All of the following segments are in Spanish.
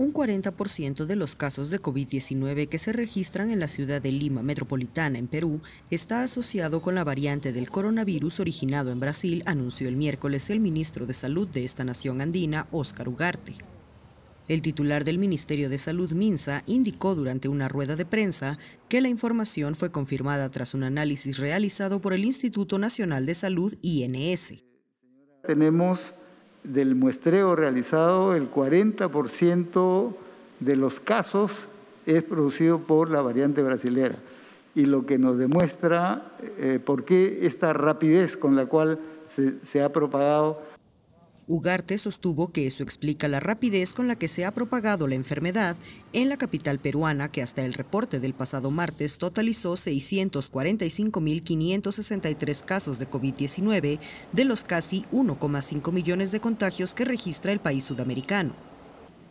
Un 40% de los casos de COVID-19 que se registran en la ciudad de Lima metropolitana, en Perú, está asociado con la variante del coronavirus originado en Brasil, anunció el miércoles el ministro de Salud de esta nación andina, Óscar Ugarte. El titular del Ministerio de Salud, Minsa, indicó durante una rueda de prensa que la información fue confirmada tras un análisis realizado por el Instituto Nacional de Salud, INS. Tenemos del muestreo realizado, el 40% de los casos es producido por la variante brasilera. Y lo que nos demuestra eh, por qué esta rapidez con la cual se ha propagado Ugarte sostuvo que eso explica la rapidez con la que se ha propagado la enfermedad en la capital peruana, que hasta el reporte del pasado martes totalizó 645.563 casos de COVID-19 de los casi 1,5 millones de contagios que registra el país sudamericano.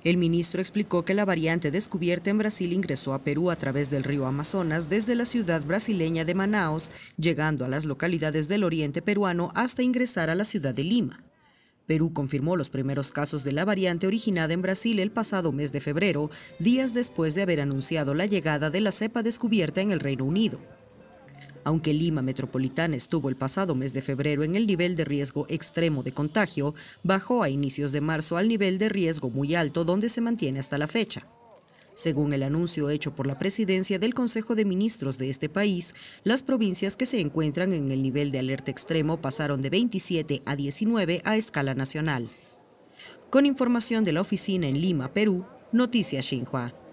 El ministro explicó que la variante descubierta en Brasil ingresó a Perú a través del río Amazonas desde la ciudad brasileña de Manaos, llegando a las localidades del oriente peruano hasta ingresar a la ciudad de Lima. Perú confirmó los primeros casos de la variante originada en Brasil el pasado mes de febrero, días después de haber anunciado la llegada de la cepa descubierta en el Reino Unido. Aunque Lima Metropolitana estuvo el pasado mes de febrero en el nivel de riesgo extremo de contagio, bajó a inicios de marzo al nivel de riesgo muy alto donde se mantiene hasta la fecha. Según el anuncio hecho por la presidencia del Consejo de Ministros de este país, las provincias que se encuentran en el nivel de alerta extremo pasaron de 27 a 19 a escala nacional. Con información de la oficina en Lima, Perú, Noticias Xinhua.